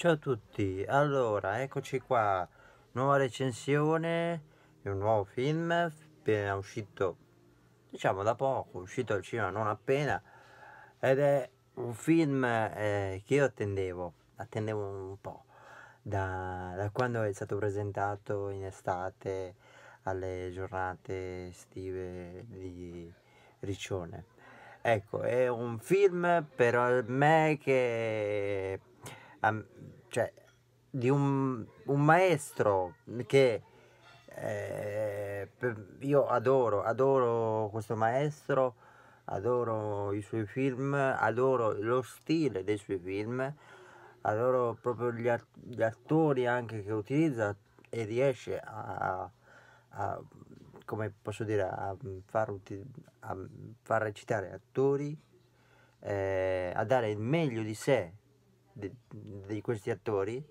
Ciao a tutti, allora eccoci qua, nuova recensione di un nuovo film appena uscito, diciamo da poco, uscito al cinema non appena ed è un film eh, che io attendevo, attendevo un po' da, da, quando è stato presentato in estate alle giornate estive di Riccione. Ecco, è un film per me che um, cioè, di un, un, maestro che eh, io adoro, adoro questo maestro, adoro i suoi film, adoro lo stile dei suoi film, adoro proprio gli, art gli attori anche che utilizza e riesce a, a come posso dire, a far, a far recitare attori, eh, a dare il meglio di sé di, di questi attori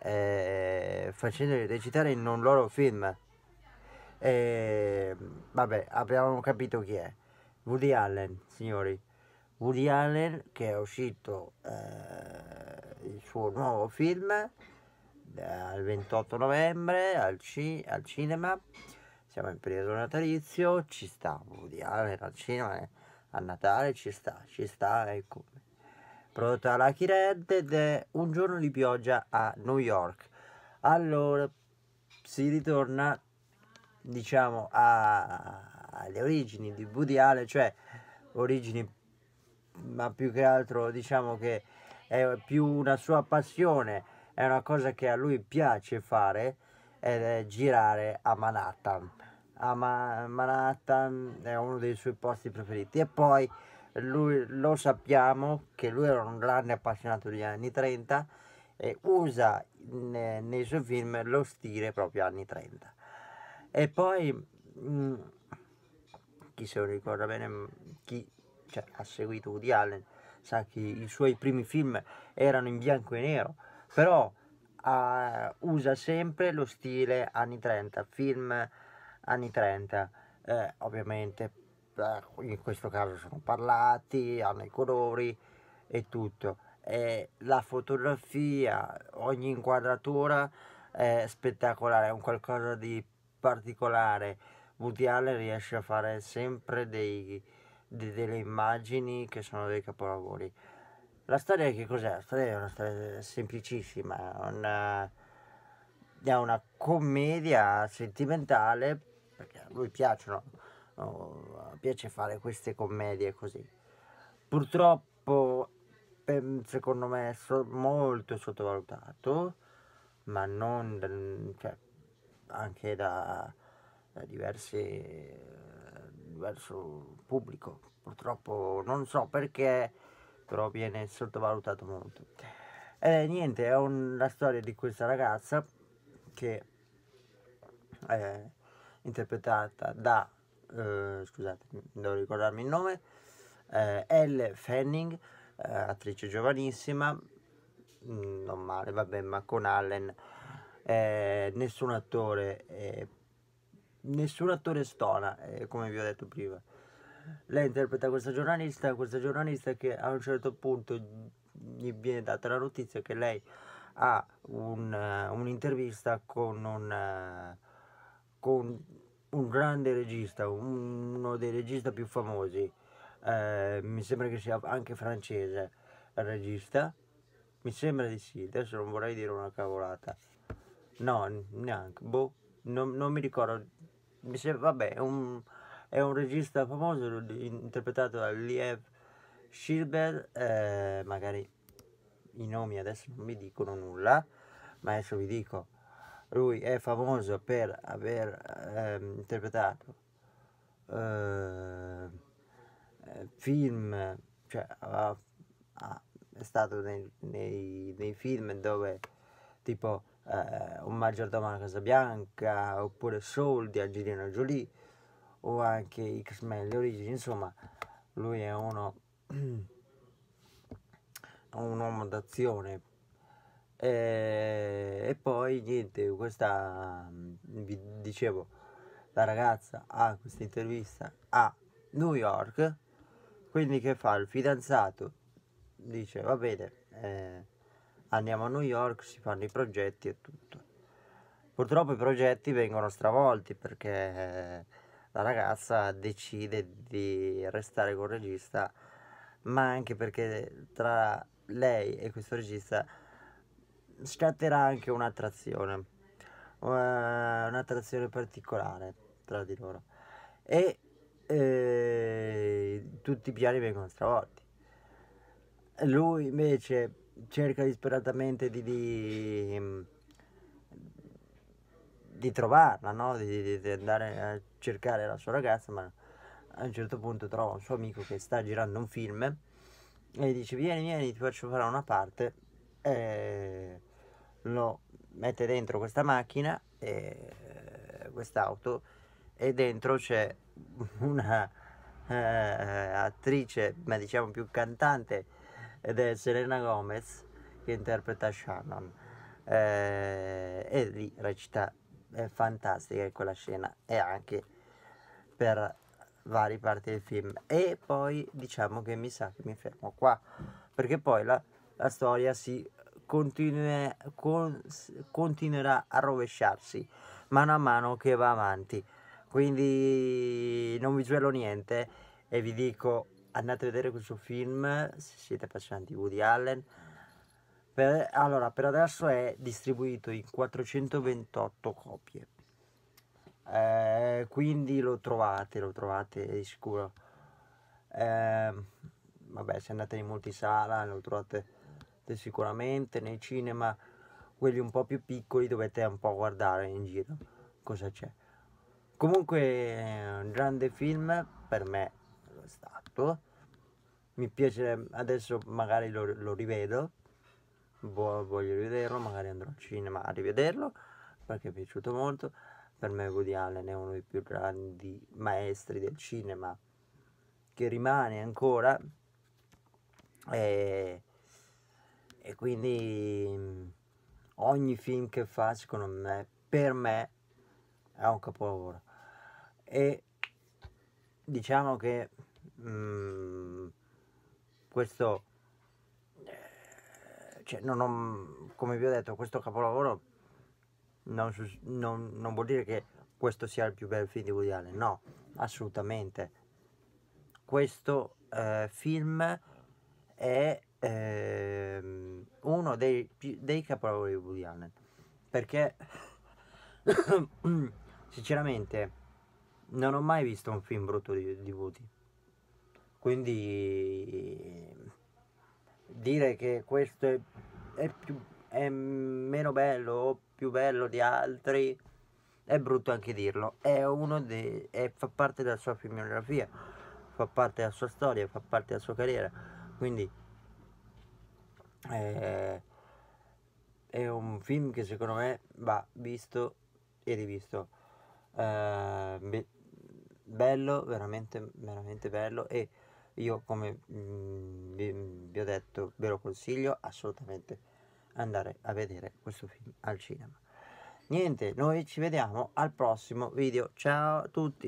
eh, facendoli recitare in un loro film. E, vabbè, abbiamo capito chi è. Woody Allen, signori. Woody Allen che è uscito eh, il suo nuovo film eh, al 28 novembre al, ci, al, cinema. Siamo in periodo natalizio, ci sta Woody Allen al cinema eh. a Natale, ci sta, ci sta e ecco prodotta da Lucky Red ed è Un giorno di pioggia a New York. Allora si ritorna diciamo a, alle origini di Woody Allen, cioè origini ma più che altro diciamo che è più una sua passione, è una cosa che a lui piace fare ed è girare a Manhattan. A Manhattan è uno dei suoi posti preferiti e poi lui, lo sappiamo che lui era un grande appassionato degli anni 30 e usa ne, nei suoi film lo stile proprio anni 30. E poi, mh, mm, chi se lo ricorda bene, mm, chi cioè, ha seguito Woody Allen sa che i suoi primi film erano in bianco e nero, però uh, usa sempre lo stile anni 30, film anni 30, eh, ovviamente in questo caso sono parlati, hanno i colori e tutto. E la fotografia, ogni inquadratura è spettacolare, è un qualcosa di particolare. Woody Allen riesce a fare sempre dei, de, delle immagini che sono dei capolavori. La storia che cos'è? La storia è una storia semplicissima, una, è una commedia sentimentale, perché a lui piacciono oh, piace fare queste commedie così. Purtroppo, ehm, secondo me, è molto sottovalutato, ma non cioè, anche da, da diversi, diverso pubblico. Purtroppo non so perché, però viene sottovalutato molto. Eh, niente, è un, la storia di questa ragazza che è interpretata da eh, scusate, devo ricordarmi il nome, eh, Elle Fanning, eh, attrice giovanissima, mm, non male, vabbè, ma con Allen eh, nessun attore eh, nessun attore stona, eh, come vi ho detto prima. Lei interpreta questa giornalista, questa giornalista che a un certo punto gli viene data la notizia che lei ha un, uh, un'intervista con un, uh, con un grande regista, uno dei registi più famosi, eh, mi sembra che sia anche francese il regista, mi sembra di sì, adesso non vorrei dire una cavolata, no, neanche, boh, non, non mi ricordo, mi sembra, vabbè, è un, è un regista famoso interpretato da Liev Schilbert, eh, magari i nomi adesso non mi dicono nulla, ma adesso vi dico lui è famoso per aver ehm, interpretato ehm, eh, film, cioè ha, ha, è stato nei, nei, nei, film dove tipo eh, Un maggiordomo alla Casa Bianca oppure Soul di Angelina Jolie o anche X-Men le origini, insomma lui è uno un uomo d'azione e, e poi niente, questa vi dicevo, la ragazza ha questa intervista a New York, quindi che fa il fidanzato? Dice va bene, eh, andiamo a New York, si fanno i progetti e tutto. Purtroppo i progetti vengono stravolti perché eh, la ragazza decide di restare con il regista, ma anche perché tra lei e questo regista scatterà anche un'attrazione, eh, un'attrazione particolare tra di loro e eh, tutti i piani vengono stravolti. Lui invece cerca disperatamente di, di, di trovarla, no? di, di, andare a cercare la sua ragazza, ma a un certo punto trova un suo amico che sta girando un film e gli dice vieni vieni ti faccio fare una parte e lo mette dentro questa macchina e eh, quest'auto e dentro c'è una eh, attrice ma diciamo più cantante ed è Selena Gomez che interpreta Shannon eh, e lì recita è fantastica in quella scena e anche per varie parti del film e poi diciamo che mi sa che mi fermo qua perché poi la, la storia si continue, con, continuerà a rovesciarsi mano a mano che va avanti. Quindi non vi svelo niente e vi dico andate a vedere questo film se siete appassionati di Woody Allen. Per, allora, per adesso è distribuito in 428 copie. Eh, quindi lo trovate, lo trovate di sicuro. Eh, vabbè, se andate in multisala lo trovate parte sicuramente, nei cinema quelli un po' più piccoli dovete un po' guardare in giro cosa c'è. Comunque un grande film per me lo è stato. Mi piace, adesso magari lo, lo rivedo, boh, voglio rivederlo, magari andrò al cinema a rivederlo perché è piaciuto molto. Per me Woody Allen è uno dei più grandi maestri del cinema che rimane ancora. E e quindi mhmm, ogni film che fa secondo me per me è un capolavoro e diciamo che mh, mhmm, questo eh, cioè, non ho, come vi ho detto questo capolavoro non, non, non, vuol dire che questo sia il più bel film di Woody Allen no assolutamente questo eh, film è eh, uno dei, dei capolavori di Woody Allen perché sinceramente non ho mai visto un film brutto di, di Woody quindi dire che questo è, è, più, è meno bello o più bello di altri è brutto anche dirlo è uno dei, è, fa parte della sua filmografia fa parte della sua storia fa parte della sua carriera quindi eh, è un film che secondo me va visto e rivisto eh, be- bello veramente veramente bello e io come mh, mm, vi, vi, ho detto ve lo consiglio assolutamente andare a vedere questo film al cinema niente noi ci vediamo al prossimo video ciao a tutti